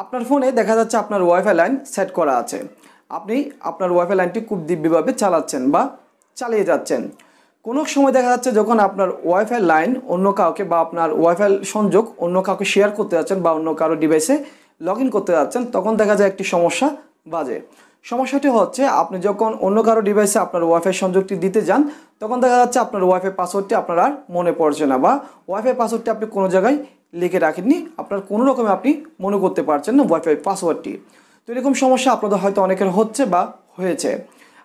আপনার ফোনে দেখা যাচ্ছে আপনার ওয়াইফাই লাইন সেট করা আছে আপনি আপনার ওয়াইফাই লাইনটি খুব দিব্যভাবে চালাচ্ছেন বা চালিয়ে যাচ্ছেন কোনো সময় দেখা যাচ্ছে যখন আপনার ওয়াইফাই লাইন অন্য কাউকে বা আপনার ওয়াইফাই সংযোগ অন্য কাউকে শেয়ার করতে যাচ্ছেন বা অন্য কারো ডিভাইসে লগ করতে যাচ্ছেন তখন দেখা যায় একটি সমস্যা বাজে সমস্যাটি হচ্ছে আপনি যখন অন্য কারো ডিভাইসে আপনার ওয়াইফাই সংযোগটি দিতে যান তখন দেখা যাচ্ছে আপনার ওয়াইফাই পাসওয়ার্ডটি আপনার আর মনে পড়ছে না বা ওয়াইফাই পাসওয়ার্ডটি আপনি কোনো জায়গায় লিখে রাখেননি আপনার কোনো রকমে আপনি মনে করতে পারছেন না ওয়াইফাই পাসওয়ার্ডটি তো এরকম সমস্যা আপনাদের হয়তো অনেকের হচ্ছে বা হয়েছে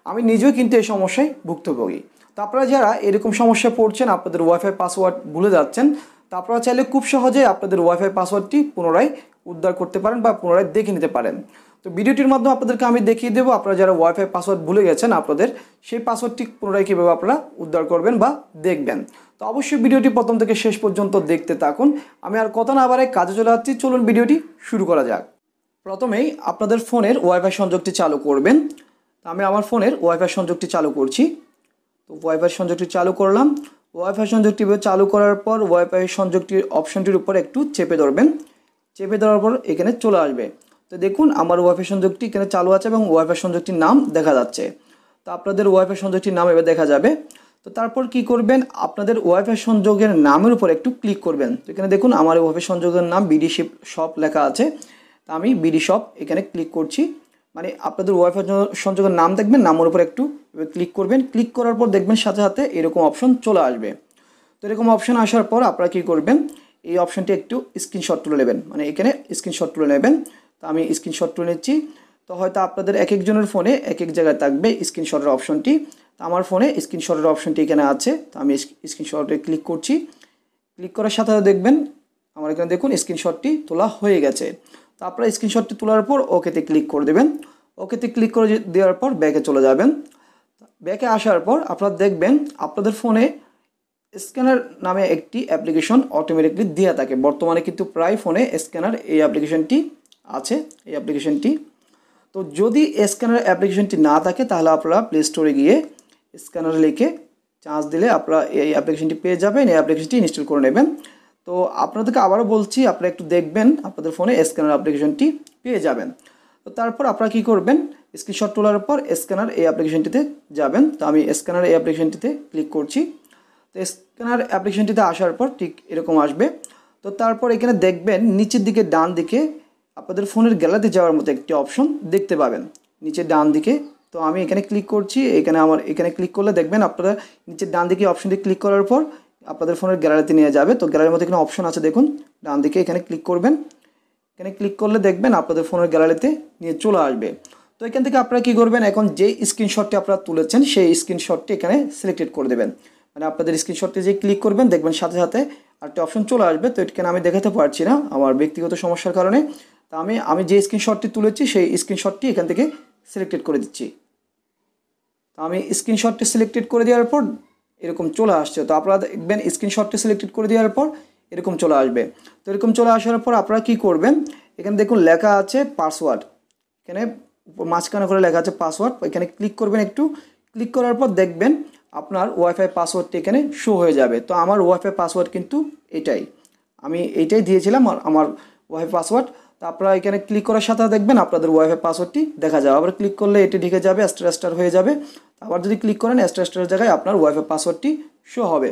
আমি নিজেও কিন্তু এই সমস্যায় ভুক্তভোগী তো আপনারা যারা এরকম সমস্যা পড়ছেন আপনাদের ওয়াইফাই পাসওয়ার্ড ভুলে যাচ্ছেন তো আপনারা চাইলে খুব সহজে আপনাদের ওয়াইফাই পাসওয়ার্ডটি পুনরায় উদ্ধার করতে পারেন বা পুনরায় দেখে নিতে পারেন তো ভিডিওটির মাধ্যমে আপনাদেরকে আমি দেখিয়ে দেবো আপনারা যারা ওয়াইফাই পাসওয়ার্ড ভুলে গেছেন আপনাদের সেই পাসওয়ার্ডটি পুনরায় কীভাবে আপনারা উদ্ধার করবেন বা দেখবেন তো অবশ্যই ভিডিওটি প্রথম থেকে শেষ পর্যন্ত দেখতে থাকুন আমি আর কথা না আবার কাজে চলে যাচ্ছি চলুন ভিডিওটি শুরু করা যাক প্রথমেই আপনাদের ফোনের ওয়াইফাই সংযোগটি চালু করবেন আমি আমার ফোনের ওয়াইফাই সংযোগটি চালু করছি তো ওয়াইফাই সংযোগটি চালু করলাম ওয়াইফাই সংযোগটি চালু করার পর ওয়াইফাই সংযোগটির অপশনটির উপর একটু চেপে ধরবেন চেপে ধরার পর এখানে চলে আসবে তো দেখুন আমার ওয়াইফাই সংযোগটি এখানে চালু আছে এবং ওয়াইফাই সংযোগটির নাম দেখা যাচ্ছে তো আপনাদের ওয়াইফাই সংযোগটির নাম এবার দেখা যাবে তো তারপর কি করবেন আপনাদের ওয়াইফাই সংযোগের নামের উপর একটু ক্লিক করবেন তো এখানে দেখুন আমার ওয়াইফাই সংযোগের নাম বিডি শিপ শপ লেখা আছে তা আমি বিডি শপ এখানে ক্লিক করছি মানে আপনাদের ওয়াইফাই সংযোগের নাম দেখবেন নামের উপর একটু ক্লিক করবেন ক্লিক করার পর দেখবেন সাথে সাথে এরকম অপশন চলে আসবে তো এরকম অপশন আসার পর আপনারা কী করবেন এই অপশনটি একটু স্ক্রিনশট তুলে নেবেন মানে এখানে স্ক্রিনশট তুলে নেবেন তো আমি স্ক্রিনশট তুলে নিচ্ছি তো হয়তো আপনাদের এক একজনের ফোনে এক এক জায়গায় থাকবে স্ক্রিনশটের অপশনটি তো আমার ফোনে স্ক্রিনশটের অপশনটি এখানে আছে তো আমি স্ক্রিনশটে ক্লিক করছি ক্লিক করার সাথে সাথে দেখবেন আমার এখানে দেখুন স্ক্রিনশটটি তোলা হয়ে গেছে তো আপনারা স্ক্রিনশটটি তোলার পর ওকেতে ক্লিক করে দেবেন ওকেতে ক্লিক করে দেওয়ার পর ব্যাকে চলে যাবেন ব্যাকে আসার পর আপনারা দেখবেন আপনাদের ফোনে স্ক্যানার নামে একটি অ্যাপ্লিকেশন অটোমেটিকলি দেওয়া থাকে বর্তমানে কিন্তু প্রায় ফোনে স্ক্যানার এই অ্যাপ্লিকেশনটি আছে এই অ্যাপ্লিকেশনটি তো যদি স্ক্যানার অ্যাপ্লিকেশনটি না থাকে তাহলে আপনারা প্লে স্টোরে গিয়ে স্ক্যানার লিখে চার্জ দিলে আপনারা এই অ্যাপ্লিকেশনটি পেয়ে যাবেন এই অ্যাপ্লিকেশনটি ইনস্টল করে নেবেন তো আপনাদেরকে আবারও বলছি আপনারা একটু দেখবেন আপনাদের ফোনে স্ক্যানার অ্যাপ্লিকেশনটি পেয়ে যাবেন তো তারপর আপনারা কী করবেন স্ক্রিনশট তোলার পর স্ক্যানার এই অ্যাপ্লিকেশনটিতে যাবেন তো আমি স্ক্যানার এই অ্যাপ্লিকেশনটিতে ক্লিক করছি তো স্ক্যানার অ্যাপ্লিকেশনটিতে আসার পর ঠিক এরকম আসবে তো তারপর এখানে দেখবেন নিচের দিকে ডান দিকে আপনাদের ফোনের গ্যালারিতে যাওয়ার মতো একটি অপশন দেখতে পাবেন নিচে ডান দিকে তো আমি এখানে ক্লিক করছি এখানে আমার এখানে ক্লিক করলে দেখবেন আপনারা নিচের ডান দিকে অপশনটি ক্লিক করার পর আপনাদের ফোনের গ্যালারিতে নিয়ে যাবে তো গ্যালারির মধ্যে এখানে অপশন আছে দেখুন ডান দিকে এখানে ক্লিক করবেন এখানে ক্লিক করলে দেখবেন আপনাদের ফোনের গ্যালারিতে নিয়ে চলে আসবে তো এখান থেকে আপনারা কী করবেন এখন যে স্ক্রিনশটটি আপনারা তুলেছেন সেই স্ক্রিনশটটি এখানে সিলেক্টেড করে দেবেন মানে আপনাদের স্ক্রিনশটটি যে ক্লিক করবেন দেখবেন সাথে সাথে আরেকটা অপশন চলে আসবে তো এটাকে আমি দেখাতে পারছি না আমার ব্যক্তিগত সমস্যার কারণে তা আমি আমি যে স্ক্রিনশটটি তুলেছি সেই স্ক্রিনশটটি এখান থেকে সিলেক্টেড করে দিচ্ছি তো আমি স্ক্রিনশটটি সিলেক্টেড করে দেওয়ার পর এরকম চলে আসছে তো আপনারা দেখবেন স্ক্রিনশটটি সিলেক্টেড করে দেওয়ার পর এরকম চলে আসবে তো এরকম চলে আসার পর আপনারা কি করবেন এখানে দেখুন লেখা আছে পাসওয়ার্ড এখানে মাঝখানে করে লেখা আছে পাসওয়ার্ড এখানে ক্লিক করবেন একটু ক্লিক করার পর দেখবেন আপনার ওয়াইফাই পাসওয়ার্ডটি এখানে শো হয়ে যাবে তো আমার ওয়াইফাই পাসওয়ার্ড কিন্তু এটাই আমি এইটাই দিয়েছিলাম আর আমার ওয়াইফাই পাসওয়ার্ড তো আপনারা এখানে ক্লিক করার সাথে দেখবেন আপনাদের ওয়াইফাই পাসওয়ার্ডটি দেখা যাবে আবার ক্লিক করলে এটি ঢেকে যাবে স্টার স্টার হয়ে যাবে আবার যদি ক্লিক করেন স্টার স্টারের জায়গায় আপনার ওয়াইফাই পাসওয়ার্ডটি শো হবে